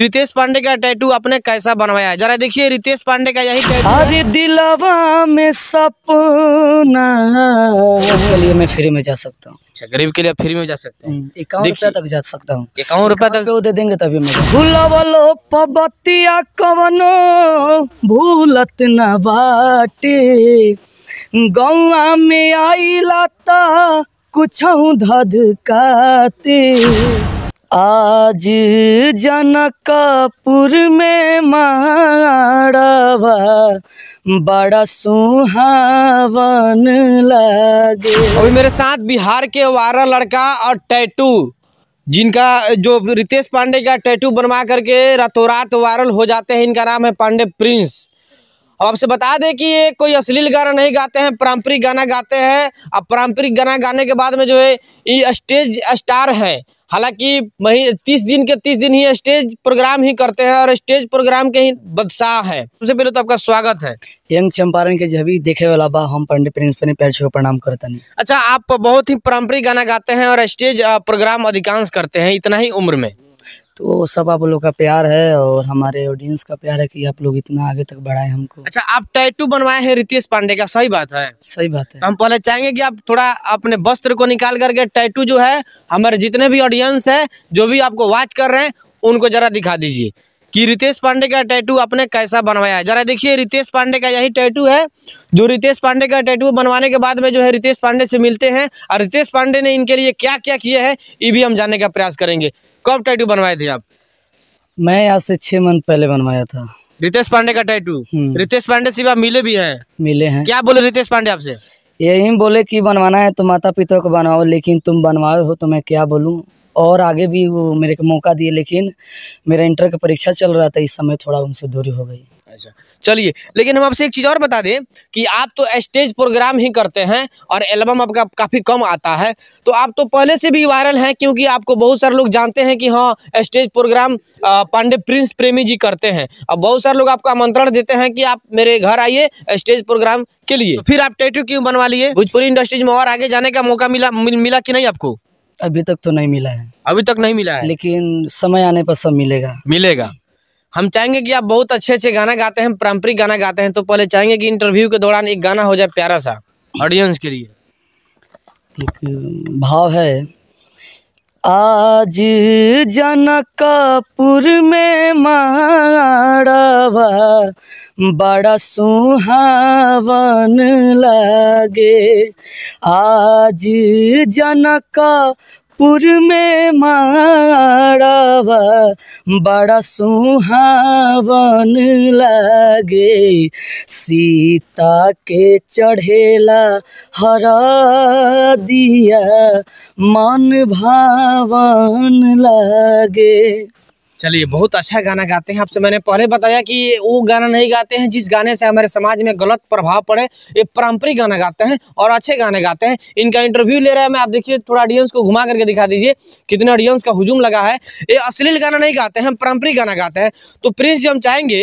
रितेश पांडे का टैटू आपने कैसा बनवाया जरा देखिए रितेश पांडे का यही अरे हरे दिलवा में सपना के लिए मैं फ्री में जा सकता हूँ अच्छा गरीब के लिए फ्री में जा सकते हैं इक्यावन हम्म, रुपए तक जा सकता हूँ इक्यावन रुपए तक वो दे देंगे तभी मैं भूला वालो पबतिया कवनो भूलत न बाटे गौवा में आई लाता कुछ धधकाते आज जनकपुर में माड़वा बड़ा सुहावन लगे अभी मेरे साथ बिहार के वारा लड़का और टैटू जिनका जो रितेश पांडे का टैटू बनवा करके रातों वायरल हो जाते हैं इनका नाम है पांडे प्रिंस अब आपसे बता दें कि ये कोई अश्लील गाना नहीं गाते हैं पारंपरिक गाना गाते हैं अब पारंपरिक गाना गाने के बाद में जो है ये स्टेज स्टार हैं हालांकि वही तीस दिन के तीस दिन ही स्टेज प्रोग्राम ही करते हैं और स्टेज प्रोग्राम के ही बदशाह है सबसे पहले तो आपका स्वागत है यंग चंपारण के जब भी देखे वाला बा हम पंडित प्रिंसिपल पैर छो प्रणाम करते हैं अच्छा आप बहुत ही पारंपरिक गाना गाते हैं और स्टेज प्रोग्राम अधिकांश करते हैं इतना ही उम्र में तो वो सब आप लोग का प्यार है और हमारे ऑडियंस का प्यार है कि आप लोग इतना आगे तक बढ़ाए हमको अच्छा आप टैटू बनवाए हैं रितेश पांडे का सही बात है सही बात है तो हम पहले चाहेंगे कि आप थोड़ा अपने वस्त्र को निकाल करके टैटू जो है हमारे जितने भी ऑडियंस है जो भी आपको वॉच कर रहे हैं उनको जरा दिखा दीजिए कि रितेश पांडे का टैटू आपने कैसा बनवाया है जरा देखिए रितेश पांडे का यही टैटू है जो रितेश पांडे का टैटू बनवाने के बाद में जो है रितेश पांडे से मिलते हैं और रितेश पांडे ने इनके लिए क्या क्या किया है ये भी हम जानने का प्रयास करेंगे कब टैटू बनवाए थे आप मैं आज से छह मंथ पहले बनवाया था रितेश पांडे का टैटू हम्म। रितेश पांडे से मिले भी है मिले हैं क्या बोले रितेश पांडे आपसे यही बोले कि बनवाना है तो माता पिता को बनवाओ लेकिन तुम बनवाए हो तो मैं क्या बोलूँ और आगे भी वो मेरे को मौका दिए लेकिन मेरा इंटर का परीक्षा चल रहा था इस समय थोड़ा उनसे दूरी हो गई अच्छा चलिए लेकिन हम आपसे एक चीज़ और बता दें कि आप तो स्टेज प्रोग्राम ही करते हैं और एल्बम आपका काफ़ी कम आता है तो आप तो पहले से भी वायरल हैं क्योंकि आपको बहुत सारे लोग जानते हैं कि हाँ स्टेज प्रोग्राम पांडे प्रिंस प्रेमी जी करते हैं और बहुत सारे लोग आपको आमंत्रण देते हैं कि आप मेरे घर आइए स्टेज प्रोग्राम के लिए तो फिर आप टैटू क्यों बनवा लिए भोजपुरी इंडस्ट्रीज में और आगे जाने का मौका मिला मिला कि नहीं आपको अभी तक तो नहीं मिला है अभी तक नहीं मिला है लेकिन समय आने पर सब मिलेगा मिलेगा हम चाहेंगे कि आप बहुत अच्छे अच्छे गाना गाते हैं पारंपरिक गाना गाते हैं तो पहले चाहेंगे कि इंटरव्यू के दौरान एक गाना हो जाए प्यारा सा ऑडियंस के लिए एक भाव है आज जनकपुर में माड़वा बड़ा सुहावन लगे आज जनकपुर पुर में माड़वा बड़ा सुहावन लगे सीता के चढ़ेला हरा दिया मन भावन लगे चलिए बहुत अच्छा गाना गाते हैं आपसे मैंने पहले बताया कि वो गाना नहीं गाते हैं जिस गाने से हमारे समाज में गलत प्रभाव पड़े ये पारंपरिक गाना गाते हैं और अच्छे गाने गाते हैं इनका इंटरव्यू ले रहा है मैं आप देखिए थोड़ा ऑडियंस को घुमा करके दिखा दीजिए कितने ऑडियंस का हुजूम लगा है ये अश्लील गाना नहीं गाते हैं पारंपरिक गाना गाते हैं तो प्रिंस जी हम चाहेंगे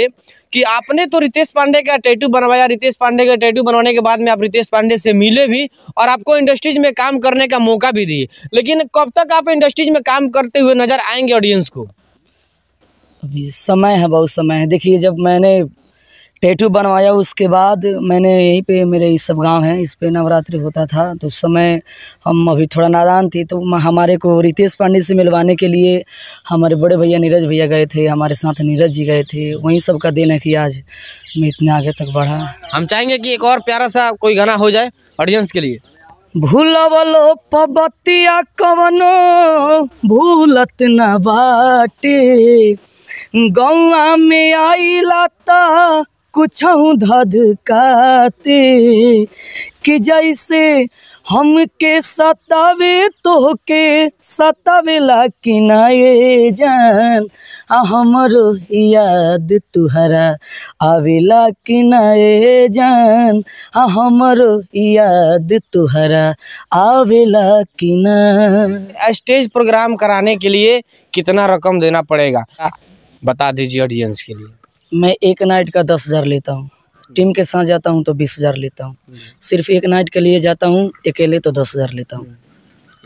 कि आपने तो रितेश पांडे का टैटू बनवाया रितेश पांडे का टैटू बनवाने के बाद में आप रितेश पांडे से मिले भी और आपको इंडस्ट्रीज में काम करने का मौका भी दिए लेकिन कब तक आप इंडस्ट्रीज में काम करते हुए नजर आएंगे ऑडियंस को अभी समय है बहुत समय है देखिए जब मैंने टैटू बनवाया उसके बाद मैंने यहीं पे मेरे इस सब गांव है इस पे नवरात्रि होता था तो उस समय हम अभी थोड़ा नादान थे तो हमारे को रितेश पांडे से मिलवाने के लिए हमारे बड़े भैया नीरज भैया गए थे हमारे साथ नीरज जी गए थे वहीं सब का दिन है कि आज मैं इतने आगे तक बढ़ा हम चाहेंगे कि एक और प्यारा सा कोई गाना हो जाए ऑडियंस के लिए वालो पबतिया कवनो भूलत न बाटी गौवा में आई लाता कुछ धधकाते कि जैसे हमके सतावे तोहके सतावेला नए जान आ हमर याद तुहरा आवेला नए जान आ हमर याद तुहरा आवेला न स्टेज प्रोग्राम कराने के लिए कितना रकम देना पड़ेगा बता दीजिए ऑडियंस के लिए मैं एक नाइट का दस हज़ार लेता हूँ टीम के साथ जाता हूँ तो बीस हज़ार लेता हूँ हम्म। सिर्फ एक नाइट के लिए जाता हूँ अकेले तो दस हज़ार लेता हूँ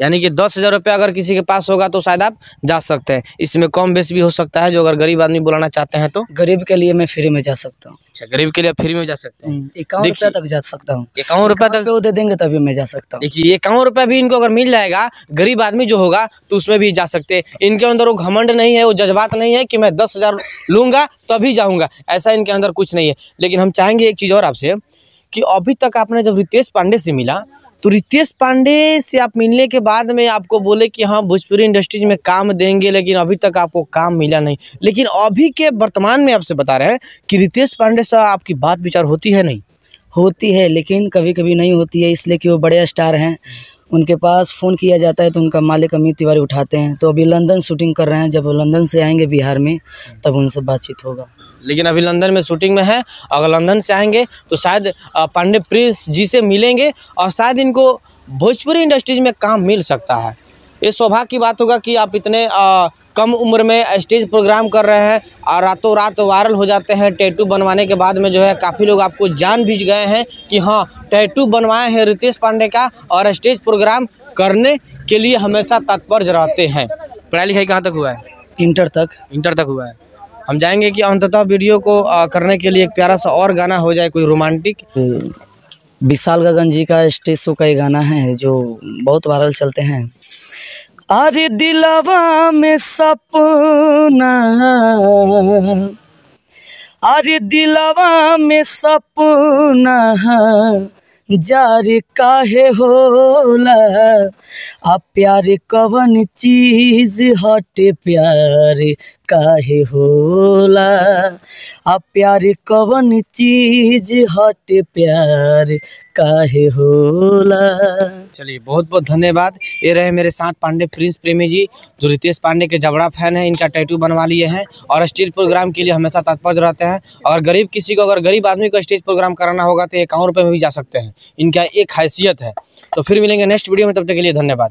यानी कि दस हज़ार रुपया अगर किसी के पास होगा तो शायद आप जा सकते हैं इसमें कम बेस भी हो सकता है जो अगर गरीब आदमी बुलाना चाहते हैं तो गरीब के लिए मैं फ्री में जा सकता हूँ अच्छा गरीब के लिए फ्री में जा सकते हैं इक्यावन हम्म, रुपया तक जा सकता हूँ इक्यावन रुपया तक दे देंगे तभी मैं जा सकता हूँ देखिए इक्यावन रुपया भी इनको अगर मिल जाएगा गरीब आदमी जो होगा तो उसमें भी जा सकते हैं इनके अंदर वो घमंड नहीं है वो जज्बात नहीं है कि मैं दस हज़ार लूँगा तभी जाऊँगा ऐसा इनके अंदर कुछ नहीं है लेकिन हम चाहेंगे एक चीज़ और आपसे कि अभी तक आपने जब रितेश पांडे से मिला तो रितेश पांडे से आप मिलने के बाद में आपको बोले कि हाँ भोजपुरी इंडस्ट्रीज में काम देंगे लेकिन अभी तक आपको काम मिला नहीं लेकिन अभी के वर्तमान में आपसे बता रहे हैं कि रितेश पांडे से आपकी बात विचार होती है नहीं होती है लेकिन कभी कभी नहीं होती है इसलिए कि वो बड़े स्टार हैं उनके पास फ़ोन किया जाता है तो उनका मालिक अमित तिवारी उठाते हैं तो अभी लंदन शूटिंग कर रहे हैं जब वो लंदन से आएंगे बिहार में तब उनसे बातचीत होगा लेकिन अभी लंदन में शूटिंग में है अगर लंदन से आएंगे तो शायद पांडे प्रिंस जी से मिलेंगे और शायद इनको भोजपुरी इंडस्ट्रीज में काम मिल सकता है ये शोभा की बात होगा कि आप इतने आ, कम उम्र में स्टेज प्रोग्राम कर रहे हैं और रातों रात वायरल हो जाते हैं टैटू बनवाने के बाद में जो है काफ़ी लोग आपको जान भी गए हैं कि हाँ टैटू बनवाए हैं रितेश पांडे का और स्टेज प्रोग्राम करने के लिए हमेशा तत्पर रहते हैं पढ़ाई लिखाई कहाँ तक हुआ है इंटर तक इंटर तक हुआ है हम जाएंगे कि अंततः वीडियो को करने के लिए एक प्यारा सा और गाना हो जाए कोई रोमांटिक हम्म। विशाल गगन जी का स्टेज शो का ये गाना है जो बहुत वायरल चलते हैं अरे दिलवा में सपना अरे दिलवा में सपना जार काहे होला आ प्यार कवन चीज हट प्यार काहे होला आ प्यार कवन चीज हट प्यार काहे होला चलिए बहुत बहुत धन्यवाद ये रहे मेरे साथ पांडे प्रिंस प्रेमी जी जो रितेश पांडे के जबड़ा फैन है इनका टैटू बनवा लिए हैं और स्टेज प्रोग्राम के लिए हमेशा तत्पर रहते हैं और गरीब किसी को अगर गरीब आदमी को स्टेज प्रोग्राम कराना होगा तो एक रुपये में भी जा सकते हैं इनका एक हैसियत है तो फिर मिलेंगे नेक्स्ट वीडियो में तब तक के लिए धन्यवाद